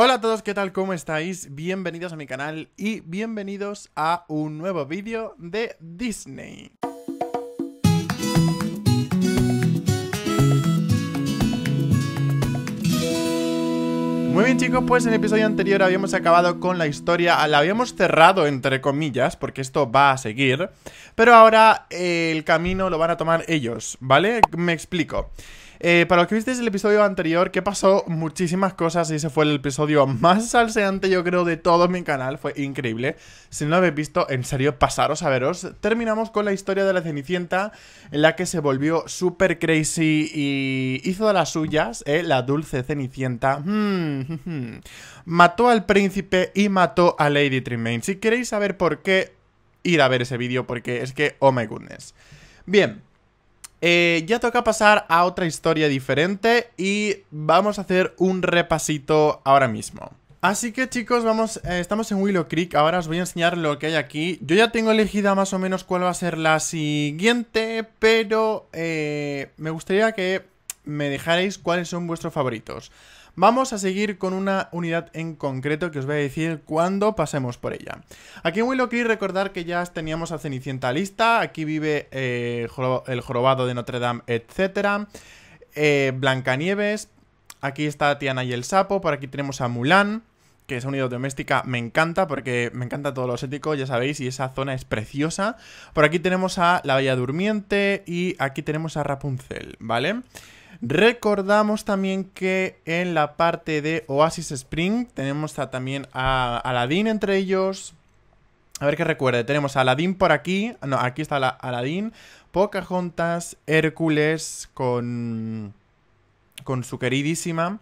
Hola a todos, ¿qué tal? ¿Cómo estáis? Bienvenidos a mi canal y bienvenidos a un nuevo vídeo de Disney. Muy bien chicos, pues en el episodio anterior habíamos acabado con la historia, la habíamos cerrado entre comillas, porque esto va a seguir, pero ahora el camino lo van a tomar ellos, ¿vale? Me explico. Eh, para los que visteis el episodio anterior, que pasó muchísimas cosas y ese fue el episodio más salseante, yo creo, de todo mi canal. Fue increíble. Si no lo habéis visto, en serio, pasaros a veros. Terminamos con la historia de la Cenicienta, en la que se volvió super crazy y hizo de las suyas, eh, la dulce Cenicienta. Hmm, mató al príncipe y mató a Lady Tremaine. Si queréis saber por qué, ir a ver ese vídeo porque es que, oh my goodness. Bien. Eh, ya toca pasar a otra historia diferente y vamos a hacer un repasito ahora mismo. Así que chicos, vamos, eh, estamos en Willow Creek, ahora os voy a enseñar lo que hay aquí. Yo ya tengo elegida más o menos cuál va a ser la siguiente, pero eh, me gustaría que me dejarais cuáles son vuestros favoritos. Vamos a seguir con una unidad en concreto que os voy a decir cuando pasemos por ella. Aquí en Willow Creek recordar que ya teníamos a Cenicienta lista, aquí vive eh, el jorobado de Notre Dame, etc. Eh, Blancanieves, aquí está Tiana y el sapo, por aquí tenemos a Mulan que esa unidad doméstica me encanta porque me encanta todo lo sético, ya sabéis, y esa zona es preciosa. Por aquí tenemos a la Bella Durmiente y aquí tenemos a Rapunzel, ¿vale? vale Recordamos también que en la parte de Oasis Spring tenemos también a Aladdin entre ellos. A ver que recuerde, tenemos a Aladdin por aquí. No, aquí está la, Aladdin. Pocahontas, Hércules con, con su queridísima.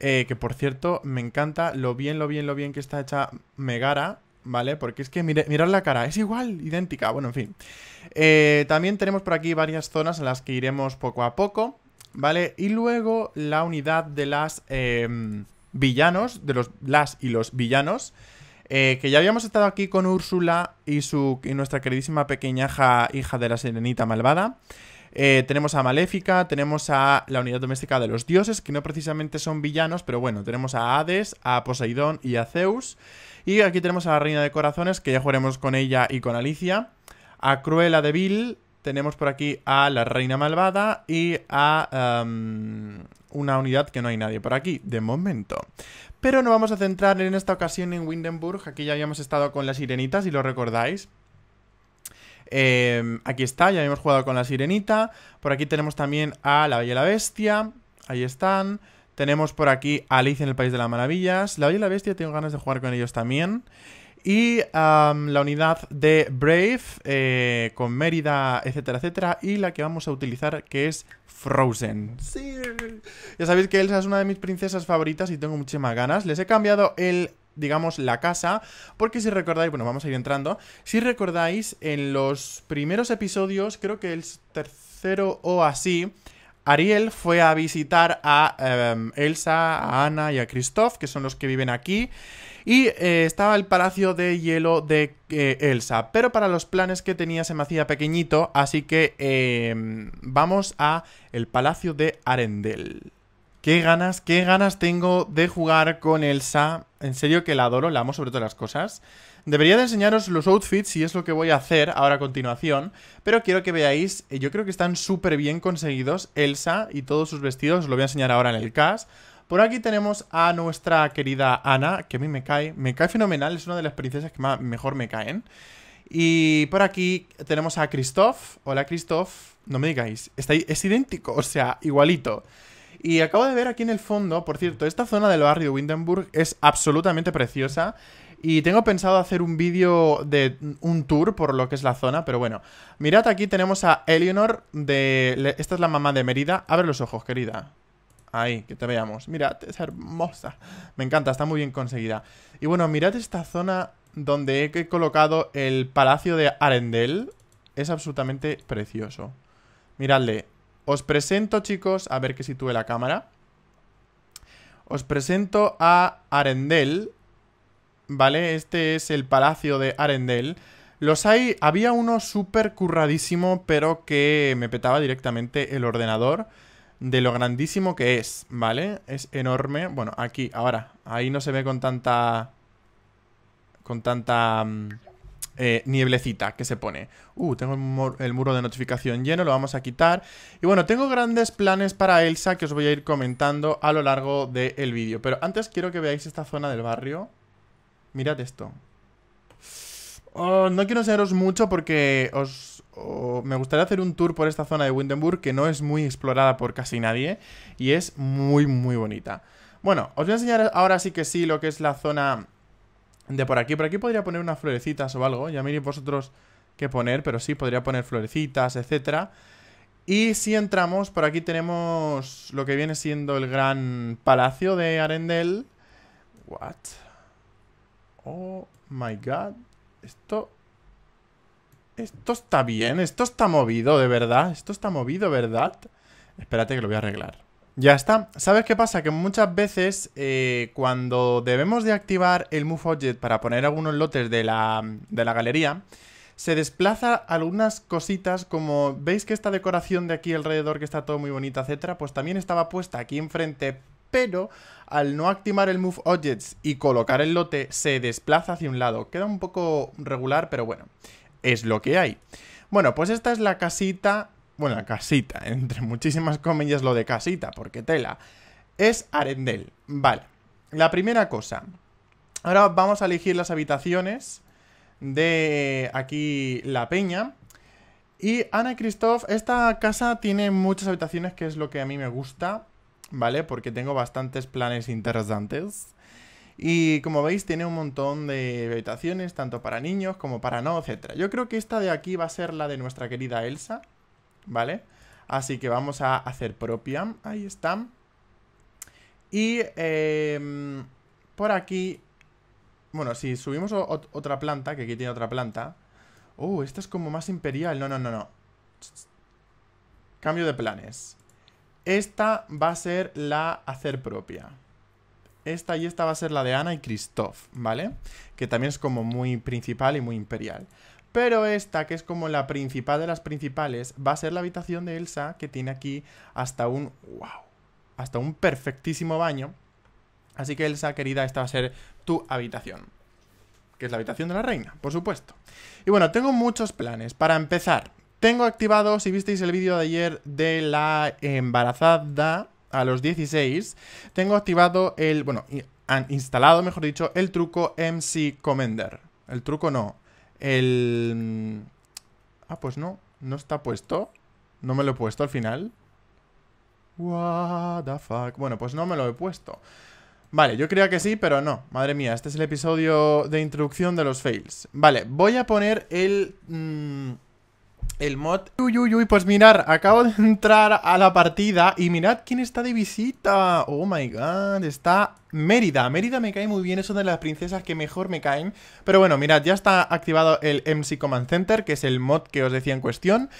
Eh, que por cierto, me encanta lo bien, lo bien, lo bien que está hecha Megara. ¿vale? Porque es que mirad la cara, es igual, idéntica, bueno, en fin. Eh, también tenemos por aquí varias zonas en las que iremos poco a poco. ¿vale? Y luego la unidad de las em, villanos, de los las y los villanos, eh, que ya habíamos estado aquí con Úrsula y, su, y nuestra queridísima pequeña hija de la Serenita Malvada. Eh, tenemos a Maléfica, tenemos a la unidad doméstica de los dioses, que no precisamente son villanos, pero bueno, tenemos a Hades, a Poseidón y a Zeus. Y aquí tenemos a la Reina de Corazones, que ya jugaremos con ella y con Alicia. A Cruella de Vil, tenemos por aquí a la reina malvada y a em, una unidad que no hay nadie por aquí, de momento. Pero nos vamos a centrar en esta ocasión en Windenburg. Aquí ya habíamos estado con las sirenitas, si lo recordáis. Em, aquí está, ya hemos jugado con la sirenita. Por aquí tenemos también a la Bella y la Bestia. Ahí están. Tenemos por aquí a Alice en el País de las Maravillas. La Bella y la Bestia tengo ganas de jugar con ellos también. Y la unidad de Brave eh, con Mérida, etcétera, etcétera. Y la que vamos a utilizar que es Frozen. Sí. Ya sabéis que Elsa es una de mis princesas favoritas y tengo muchísimas ganas. Les he cambiado el digamos, la casa, porque si recordáis, bueno, vamos a ir entrando, si recordáis, en los primeros episodios, creo que el tercero o así, Ariel fue a visitar a em, Elsa, a Ana y a Kristoff, que son los que viven aquí, y eh, estaba el Palacio de Hielo de eh, Elsa. Pero para los planes que tenía se me hacía pequeñito, así que em, vamos a el Palacio de Arendel. Qué ganas, qué ganas tengo de jugar con Elsa. En serio que la adoro, la amo sobre todas las cosas. Debería de enseñaros los outfits y es lo que voy a hacer ahora a continuación, pero quiero que veáis, eh, yo creo que están súper bien conseguidos Elsa y todos sus vestidos, os lo voy a enseñar ahora en el cast. Por aquí tenemos a nuestra querida Ana, que a mí me cae, me cae fenomenal, es una de las princesas que mejor me caen. Y por aquí tenemos a Christoph. Hola Christoph, no me digáis, está, es idéntico, o sea, igualito. Y acabo de ver aquí en el fondo, por cierto, esta zona del barrio Windenburg es absolutamente preciosa. Y tengo pensado hacer un vídeo de un tour por lo que es la zona, pero bueno. Mirad, aquí tenemos a Eleanor de... Esta es la mamá de Merida. Abre los ojos, querida. Ahí, que te veamos. Mirad, es hermosa. Me encanta, está muy bien conseguida. Y bueno, mirad esta zona donde he colocado el palacio de Arendel. Es absolutamente precioso. Miradle. Os presento, chicos, a ver que sitúe la cámara. Os presento a Arendel. ¿Vale? Este es el palacio de Arendel. Los hay, había uno súper curradísimo, pero que me petaba directamente el ordenador de lo grandísimo que es, ¿vale? Es enorme. Bueno, aquí, ahora. Ahí no se ve con tanta... Con tanta... Mm, eh, nieblecita que se pone. Uh, tengo el, muro de notificación lleno, lo vamos a quitar. Y bueno, tengo grandes planes para Elsa que os voy a ir comentando a lo largo del vídeo. Pero antes quiero que veáis esta zona del barrio. Mirad esto. Oh, no quiero enseñaros mucho porque os me gustaría hacer un tour por esta zona de Windenburg que no es muy explorada por casi nadie y es muy, muy bonita. Bueno, os voy a enseñar ahora sí que sí lo que es la zona de por aquí. Por aquí podría poner unas florecitas o algo, ya miréis vosotros qué poner, pero sí, podría poner florecitas, etcétera. Y si entramos, por aquí tenemos lo que viene siendo el gran palacio de Arendel. What? Oh my god. Esto esto está bien, esto está movido, de verdad. Esto está movido, ¿verdad? Espérate que lo voy a arreglar. Ya está. ¿Sabes qué pasa? Que muchas veces eh, cuando debemos de activar el Move Object para poner algunos lotes de la, de la galería, se desplaza algunas cositas como veis que esta decoración de aquí alrededor que está todo muy bonita, etcétera, pues también estaba puesta aquí enfrente, pero al no activar el Move Objects y colocar el lote se desplaza hacia un lado. Queda un poco regular, pero bueno es lo que hay. Bueno, pues esta es la casita, bueno, la casita, entre muchísimas comillas lo de casita, porque tela, es Arendel. Vale, la primera cosa, ahora vamos a elegir las habitaciones de aquí la peña. Y Ana Christoph, esta casa tiene muchas habitaciones, que es lo que a mí me gusta, ¿vale? Porque tengo bastantes planes interesantes. Y como veis tiene un montón de habitaciones, tanto para niños como para no, etc. Yo creo que esta de aquí va a ser la de nuestra querida Elsa, ¿vale? Así que vamos a hacer propia, ahí está. Y em, por aquí, bueno, si subimos otra planta, que aquí tiene otra planta. Uh, esta es como más imperial, no, no, no, no. Cambio de planes. Esta va a ser la hacer propia esta y esta va a ser la de Ana y Christoph, ¿vale? Que también es como muy principal y muy imperial. Pero esta, que es como la principal de las principales, va a ser la habitación de Elsa, que tiene aquí hasta un... ¡Wow! Hasta un perfectísimo baño. Así que Elsa, querida, esta va a ser tu habitación. Que es la habitación de la reina, por supuesto. Y bueno, tengo muchos planes. Para empezar, tengo activado, si visteis el vídeo de ayer de la embarazada a los 16, tengo activado el, bueno, han instalado, mejor dicho, el truco MC Commander. El truco no. El... Mm, ah, pues no. No está puesto. No me lo he puesto al final. What the fuck. Bueno, pues no me lo he puesto. Vale, yo creía que sí, pero no. Madre mía, este es el episodio de introducción de los fails. Vale, voy a poner el... Mm, el mod. Uy, uy, uy, pues mirar, acabo de entrar a la partida y mirad quién está de visita. Oh my god, está Mérida. Mérida me cae muy bien, es una de las princesas que mejor me caen. Pero bueno, mirad, ya está activado el MC Command Center, que es el mod que os decía en cuestión.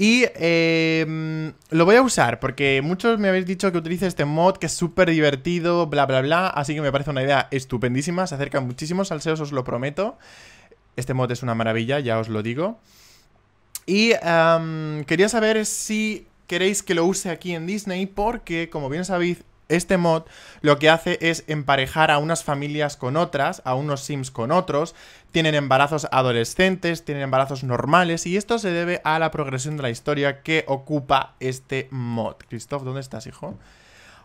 Y em, lo voy a usar, porque muchos me habéis dicho que utilice este mod, que es súper divertido, bla, bla, bla. Así que me parece una idea estupendísima, se acerca muchísimo, salseos, os lo prometo. Este mod es una maravilla, ya os lo digo. Y quería saber si queréis que lo use aquí en Disney porque, como bien sabéis, este mod lo que hace es emparejar a unas familias con otras, a unos sims con otros, tienen embarazos adolescentes, tienen embarazos normales y esto se debe a la progresión de la historia que ocupa este mod. Christoph, ¿dónde estás, hijo?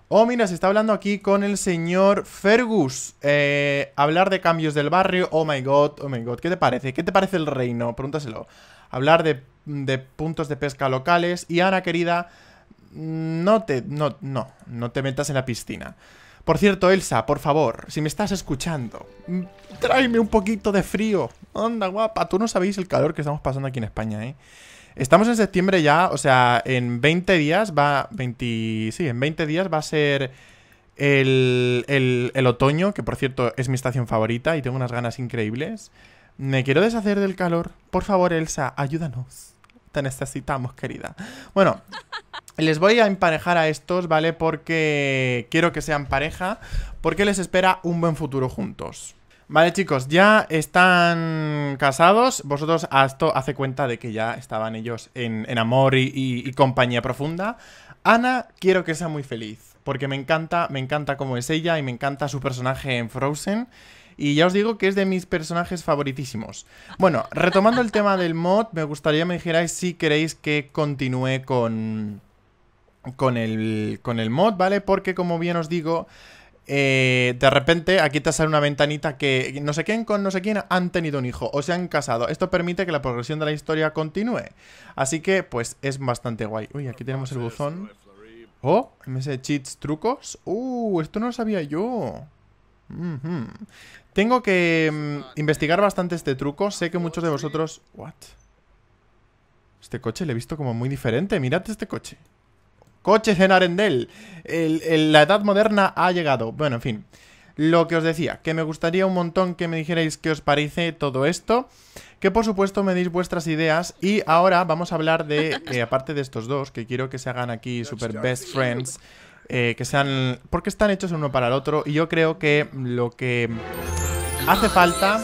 Oh, mira, se está hablando aquí con el señor Fergus. Eh, hablar de cambios del barrio. Oh my god, oh my god. ¿Qué te parece? ¿Qué te parece el reino? Pregúntaselo hablar de, puntos de pesca locales y Ana querida, no te, no, no, no te metas en la piscina. Por cierto, Elsa, por favor, si me estás escuchando, tráeme un poquito de frío. Onda guapa, tú no sabéis el calor que estamos pasando aquí en España, ¿eh? Estamos en septiembre ya, o sea, en 20 días va 20, en 20 días va a ser el, el, el otoño, que por cierto es mi estación favorita y tengo unas ganas increíbles. Me quiero deshacer del calor. Por favor, Elsa, ayúdanos. Te necesitamos, querida. Bueno, les voy a emparejar a estos, ¿vale? Porque quiero que sean pareja, porque les espera un buen futuro juntos. Vale, chicos, ya están casados. Vosotros esto hace cuenta de que ya estaban ellos en, amor y, y compañía profunda. Ana, quiero que sea muy feliz, porque me encanta, me encanta cómo es ella y me encanta su personaje en Frozen y ya os digo que es de mis personajes favoritísimos. Bueno, retomando el tema del mod, me gustaría me dijerais si queréis que continúe con, con, el, con el mod, ¿vale? Porque como bien os digo... Eh, de repente aquí te sale una ventanita que no sé quién con no sé quién han tenido un hijo o se han casado. Esto permite que la progresión de la historia continúe. Así que, pues, es bastante guay. Uy, aquí tenemos el buzón. Oh, MS cheats, trucos. Uh, esto no lo sabía yo. Tengo que mm, investigar bastante este truco. Sé que muchos de vosotros... What? Este coche le he visto como muy diferente. Mirad este coche. ¡Coche en la edad moderna ha llegado. Bueno, en fin. Lo que os decía, que me gustaría un montón que me dijerais qué os parece todo esto. Que por supuesto me deis vuestras ideas. Y ahora vamos a hablar de, eh, aparte de estos dos, que quiero que se hagan aquí super best friends. Eh, que sean... porque están hechos uno para el otro y yo creo que lo que hace falta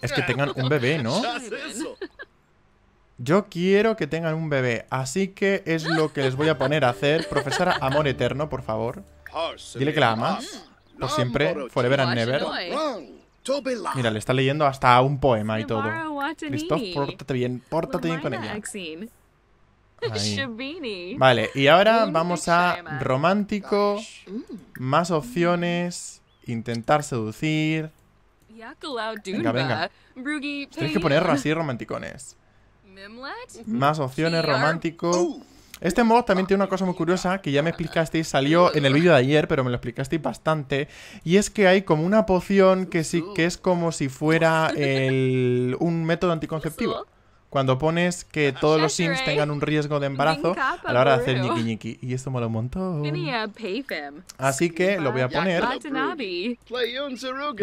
es que tengan un bebé, ¿no? Yo quiero que tengan un bebé, así que es lo que les voy a poner a hacer. Profesora Amor Eterno, por favor. Dile que la amas. Por siempre, forever and never. Mira, le está leyendo hasta un poema y todo. Christoph, pórtate bien, pórtate bien con ella. Vale, y ahora vamos a romántico, más opciones, intentar seducir. Venga, venga. Tienes que ponerlo así romanticones. Más opciones, romántico. Este mod también tiene una cosa muy curiosa que ya me explicasteis, salió en el vídeo de ayer, pero me lo explicasteis bastante. Y es que hay como una poción que sí que es como si fuera un método anticonceptivo cuando pones que todos los sims tengan un riesgo de embarazo a la hora de hacer ñiqui ñiqui. Y esto mola un montón. Así que lo voy a poner. Lo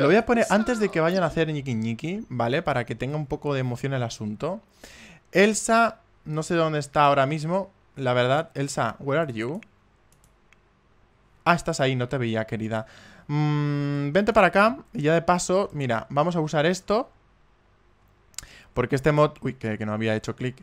voy a poner antes de que vayan a hacer ñiqui ñiqui, ¿vale? Para que tenga un poco de emoción el asunto. Elsa, no sé dónde está ahora mismo. La verdad, Elsa, where are you? Ah, estás ahí, no te veía, querida. Mm, vente para acá y ya de paso, mira, vamos a usar esto porque este mod... Uy, que, no había hecho clic.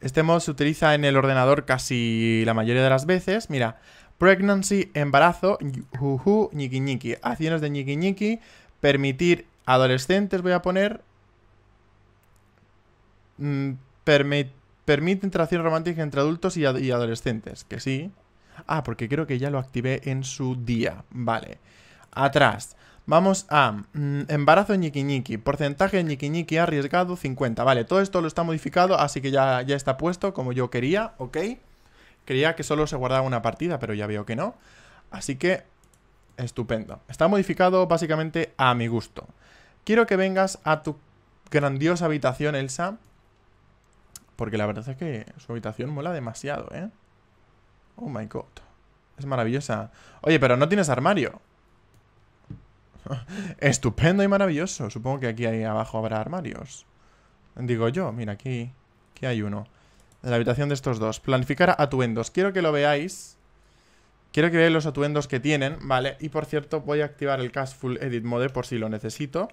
Este mod se utiliza en el ordenador casi la mayoría de las veces. Mira, pregnancy, embarazo, juju, ñiqui ñiqui. Acciones de ñiqui ñiqui, permitir adolescentes, voy a poner... Mm, permite interacción romántica entre adultos y, adolescentes, que sí. Ah, porque creo que ya lo activé en su día. Vale. Atrás. Vamos a embarazo mm, embarazo ñiquiñiqui, porcentaje ñiquiñiqui arriesgado 50. Vale, todo esto lo está modificado, así que ya, ya está puesto como yo quería, ok. Creía que solo se guardaba una partida, pero ya veo que no. Así que, estupendo. Está modificado básicamente a mi gusto. Quiero que vengas a tu grandiosa habitación, Elsa. Porque la verdad es que su habitación mola demasiado, ¿eh? Oh my god. Es maravillosa. Oye, pero no tienes armario. Estupendo y maravilloso. Supongo que aquí ahí abajo habrá armarios. Digo yo, mira, aquí, aquí hay uno. En la habitación de estos dos. Planificar atuendos. Quiero que lo veáis. Quiero que veáis los atuendos que tienen, ¿vale? Y por cierto, voy a activar el Cast Full Edit Mode por si lo necesito.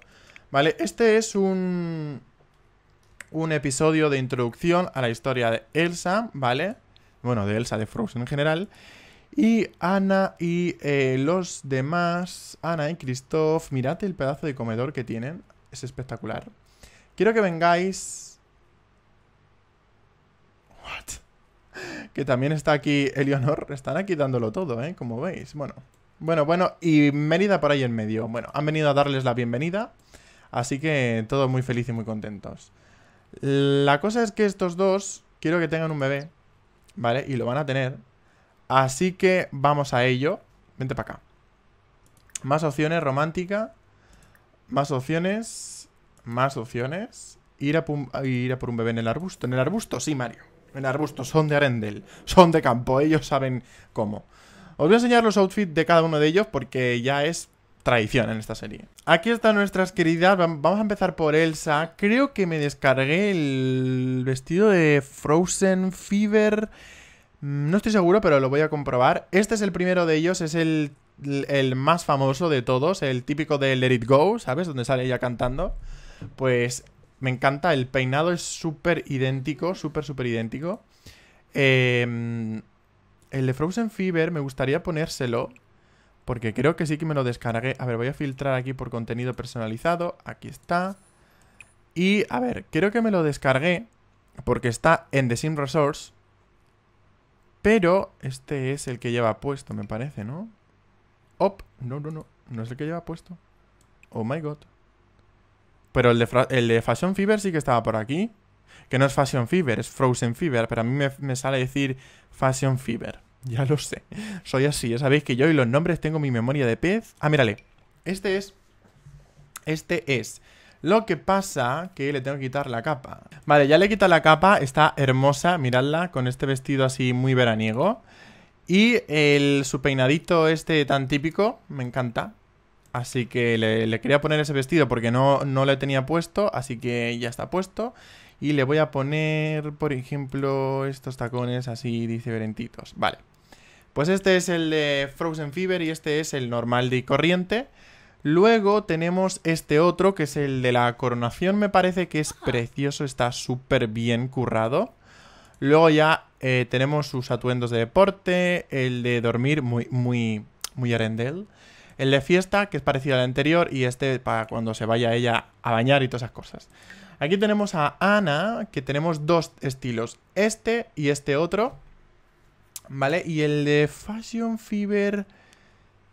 ¿Vale? Este es un... Un episodio de introducción a la historia de Elsa, ¿vale? Bueno, de Elsa, de Frozen en general. Y Ana y eh, los demás, Ana y Christoph, mirad el pedazo de comedor que tienen. Es espectacular. Quiero que vengáis... What? Que también está aquí Eleonor. Están aquí dándolo todo, ¿eh? Como veis. Bueno, bueno, bueno. Y Mérida por ahí en medio. Bueno, han venido a darles la bienvenida. Así que todos muy felices y muy contentos. La cosa es que estos dos quiero que tengan un bebé. ¿Vale? Y lo van a tener. Así que vamos a ello. Vente para acá. Más opciones, romántica. Más opciones. Más opciones. Ir a, ir a por un bebé en el arbusto. ¿En el arbusto? Sí, Mario. En el arbusto. Son de Arendel. Son de campo. Ellos saben cómo. Os voy a enseñar los outfits de cada uno de ellos porque ya es traición en esta serie. Aquí están nuestras queridas. Vamos a empezar por Elsa. Creo que me descargué el vestido de Frozen Fever Mm, no estoy seguro, pero lo voy a comprobar. Este es el primero de ellos, es el, el más famoso de todos, el típico de Let It Go, ¿sabes? Donde sale ella cantando. Pues me encanta, el peinado es súper idéntico, súper, súper idéntico. Em, el de Frozen Fever me gustaría ponérselo, porque creo que sí que me lo descargué. A ver, voy a filtrar aquí por contenido personalizado, aquí está. Y, a ver, creo que me lo descargué, porque está en The Sim Resource, pero este es el que lleva puesto, me parece, ¿no? Op, no, no, no. No es el que lleva puesto. Oh my god. Pero el de, el de Fashion Fever sí que estaba por aquí. Que no es Fashion Fever, es Frozen Fever. Pero a mí me, me sale decir Fashion Fever. Ya lo sé. Soy así. Ya sabéis que yo y los nombres tengo mi memoria de pez. Ah, mírale. Este es. Este es lo que pasa que le tengo que quitar la capa. Vale, ya le he quitado la capa, está hermosa, miradla, con este vestido así muy veraniego. Y el, su peinadito este tan típico, me encanta. Así que le, quería poner ese vestido porque no, no le tenía puesto, así que ya está puesto. Y le voy a poner, por ejemplo, estos tacones así verentitos Vale. Pues este es el de Frozen Fever y este es el normal de corriente. Luego tenemos este otro, que es el de la coronación, me parece que es precioso, está súper bien currado. Luego ya eh, tenemos sus atuendos de deporte, el de dormir, muy, muy, muy arendel. El de fiesta, que es parecido al anterior, y este para cuando se vaya ella a bañar y todas esas cosas. Aquí tenemos a Ana, que tenemos dos estilos, este y este otro. ¿Vale? Y el de Fashion Fever...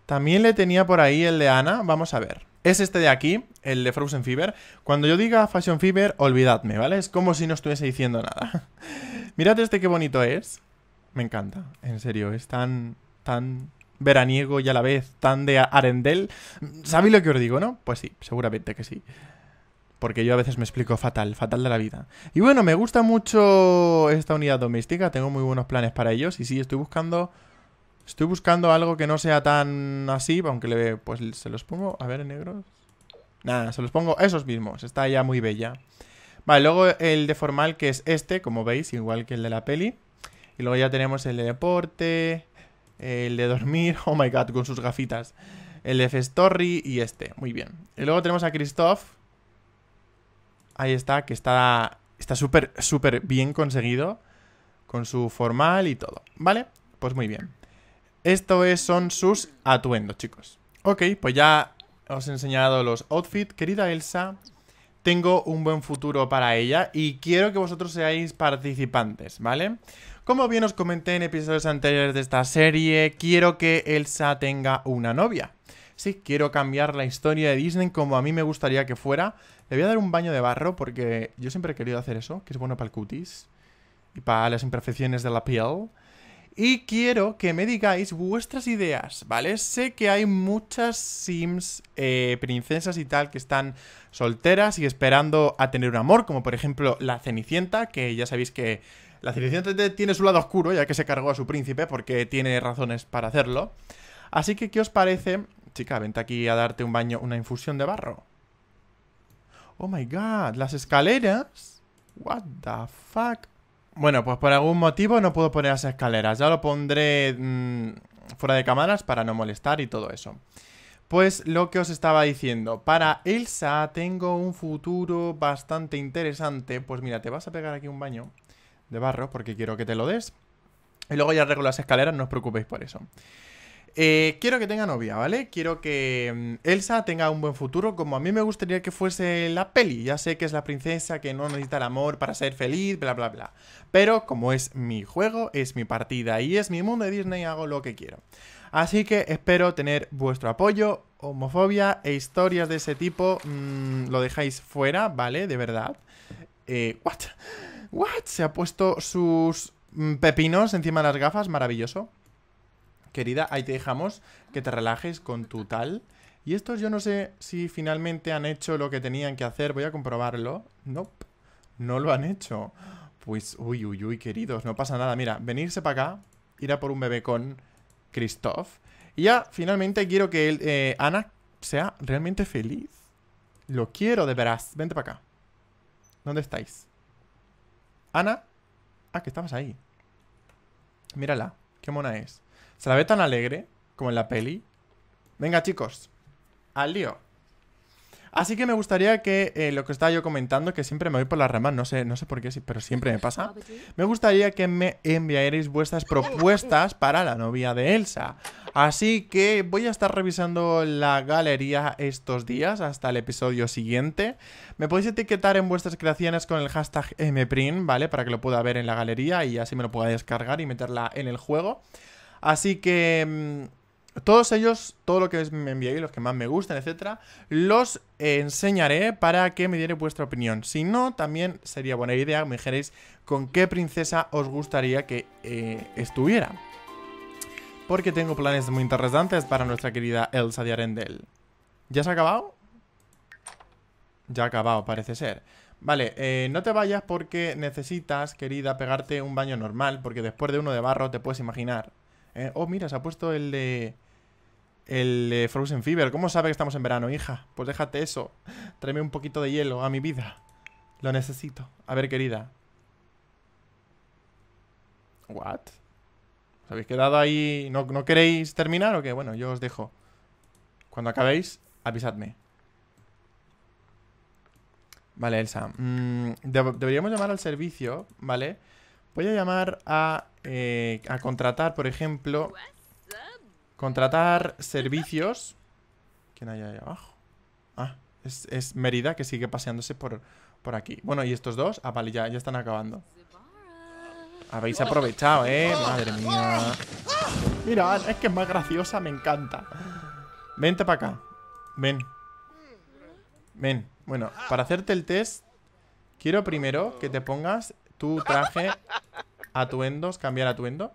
También le tenía por ahí el de Ana, vamos a ver. Es este de aquí, el de Frozen Fever. Cuando yo diga Fashion Fever, olvidadme, ¿vale? Es como si no estuviese diciendo nada. Mirad este qué bonito es. Me encanta, en serio, es tan, tan veraniego y a la vez tan de Arendel. ¿Sabéis lo que os digo, no? Pues sí, seguramente que sí. Porque yo a veces me explico fatal, fatal de la vida. Y bueno, me gusta mucho esta unidad doméstica, tengo muy buenos planes para ellos y sí, estoy buscando Estoy buscando algo que no sea tan así, aunque le... Pues se los pongo... A ver, en negros... Nada, se los pongo esos mismos. Está ya muy bella. Vale, luego el de formal, que es este, como veis, igual que el de la peli. Y luego ya tenemos el de deporte, el de dormir, oh my god, con sus gafitas. El de F-Story y este, muy bien. Y luego tenemos a Christoph. Ahí está, que está está súper, súper bien conseguido. Con su formal y todo, ¿vale? Pues muy bien. Esto es, son sus atuendos, chicos. Ok, pues ya os he enseñado los outfits. Querida Elsa, tengo un buen futuro para ella y quiero que vosotros seáis participantes, ¿vale? Como bien os comenté en episodios anteriores de esta serie, quiero que Elsa tenga una novia. Sí, quiero cambiar la historia de Disney como a mí me gustaría que fuera. Le voy a dar un baño de barro porque yo siempre he querido hacer eso, que es bueno para el cutis y para las imperfecciones de la piel y quiero que me digáis vuestras ideas, ¿vale? Sé que hay muchas sims, eh, princesas y tal, que están solteras y esperando a tener un amor, como por ejemplo la Cenicienta, que ya sabéis que la Cenicienta tiene su lado oscuro, ya que se cargó a su príncipe, porque tiene razones para hacerlo. Así que, ¿qué os parece? Chica, vente aquí a darte un baño, una infusión de barro. Oh my god, las escaleras. What the fuck. Bueno, pues por algún motivo no puedo poner las escaleras. Ya lo pondré mm, fuera de cámaras para no molestar y todo eso. Pues lo que os estaba diciendo, para Elsa tengo un futuro bastante interesante. Pues mira, te vas a pegar aquí un baño de barro porque quiero que te lo des. Y luego ya arreglo las escaleras, no os preocupéis por eso. Eh, quiero que tenga novia, ¿vale? Quiero que mm, Elsa tenga un buen futuro como a mí me gustaría que fuese la peli. Ya sé que es la princesa que no necesita el amor para ser feliz, bla, bla, bla. Pero como es mi juego, es mi partida y es mi mundo de Disney, hago lo que quiero. Así que espero tener vuestro apoyo. Homofobia e historias de ese tipo mm, lo dejáis fuera, ¿vale? De verdad. Eh, what? What? Se ha puesto sus mm, pepinos encima de las gafas, maravilloso querida, ahí te dejamos que te relajes con tu tal. Y estos yo no sé si finalmente han hecho lo que tenían que hacer. Voy a comprobarlo. No, nope, no lo han hecho. Pues, uy, uy, uy, queridos, no pasa nada. Mira, venirse para acá, ir a por un bebé con Christoph. Y ya, finalmente quiero que eh, Ana sea realmente feliz. Lo quiero, de veras. Vente para acá. ¿Dónde estáis? Ana. Ah, que estabas ahí. Mírala. Qué mona es. Se la ve tan alegre como en la peli. Venga, chicos, al lío. Así que me gustaría que eh, lo que estaba yo comentando, que siempre me voy por las ramas, no sé, no sé por qué, pero siempre me pasa. Me gustaría que me enviaréis vuestras propuestas para la novia de Elsa. Así que voy a estar revisando la galería estos días hasta el episodio siguiente. Me podéis etiquetar en vuestras creaciones con el hashtag mprint, ¿vale? Para que lo pueda ver en la galería y así me lo pueda descargar y meterla en el juego. Así que mm, todos ellos, todo lo que me enviéis, los que más me gustan, etcétera, los eh, enseñaré para que me diere vuestra opinión. Si no, también sería buena idea que me dijerais con qué princesa os gustaría que eh, estuviera. Porque tengo planes muy interesantes para nuestra querida Elsa de Arendel. ¿Ya se ha acabado? Ya ha acabado, parece ser. Vale, eh, no te vayas porque necesitas, querida, pegarte un baño normal, porque después de uno de barro te puedes imaginar eh, oh, mira, se ha puesto el de... El de Frozen Fever. ¿Cómo sabe que estamos en verano, hija? Pues déjate eso. Tráeme un poquito de hielo a mi vida. Lo necesito. A ver, querida. ¿What? ¿Os habéis quedado ahí? ¿No, queréis terminar o qué? Bueno, yo os dejo. Cuando acabéis, avisadme. Vale, Elsa. Mm, deberíamos llamar al servicio, ¿vale? Voy a llamar a eh, a contratar, por ejemplo, contratar servicios. ¿Quién hay ahí abajo? Ah, es, es Mérida que sigue paseándose por, por aquí. Bueno, y estos dos, ah, vale, ya, ya están acabando. Habéis aprovechado, ¿eh? Madre mía. Mira, es que es más graciosa, me encanta. Vente para acá. Ven. Ven. Bueno, para hacerte el test, quiero primero que te pongas tu traje Atuendos, cambiar atuendo.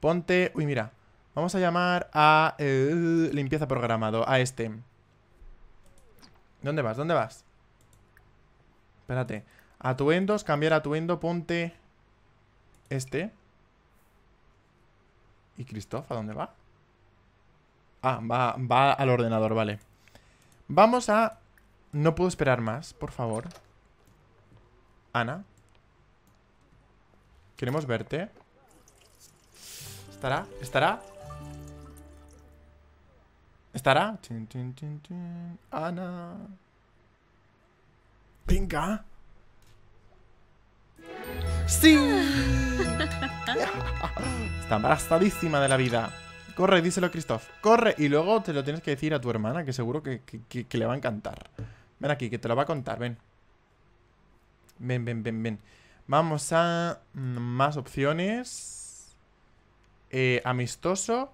Ponte... Uy, mira. Vamos a llamar a... Eh, limpieza programado, a este. ¿Dónde vas? ¿Dónde vas? Espérate. Atuendos, cambiar atuendo, ponte... Este. ¿Y Christoph a dónde va? Ah, va, va al ordenador, vale. Vamos a... No puedo esperar más, por favor. Ana. Queremos verte. ¿Estará? ¿Estará? ¿Estará? Ana. Venga. ¡Sí! Está embarazadísima de la vida. Corre, díselo a Christoph. Corre. Y luego te lo tienes que decir a tu hermana, que seguro que le va a encantar. Ven aquí, que te lo va a contar. Ven. Ven, ven, ven, ven. Vamos a más opciones. Eh, amistoso.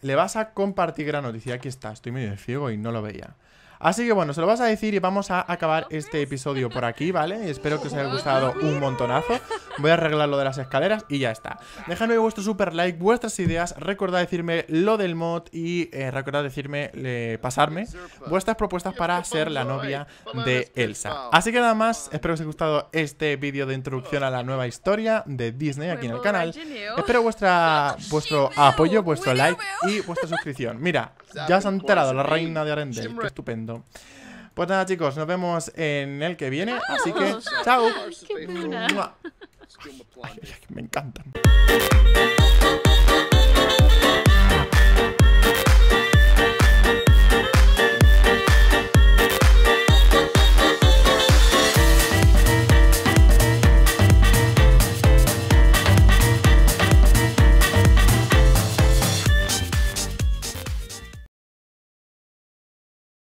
Le vas a compartir la noticia. Aquí está, estoy medio ciego y no lo veía. Así que bueno, se lo vas a decir y vamos a acabar este episodio por aquí, ¿vale? Espero que os haya gustado un montonazo. Voy a arreglar lo de las escaleras y ya está. Dejadme vuestro super like, vuestras ideas, recordad decirme lo del mod y eh, recordad decirme, pasarme vuestras propuestas para ser la novia de Elsa. Así que nada más, espero que os haya gustado este vídeo de introducción a la nueva historia de Disney aquí en el canal. Espero vuestra, vuestro apoyo, vuestro like y vuestra suscripción. Mira, ya se han enterado la reina de Arendelle, qué estupendo. Pues nada, chicos, nos vemos en el que viene. Así que, chao. me encantan.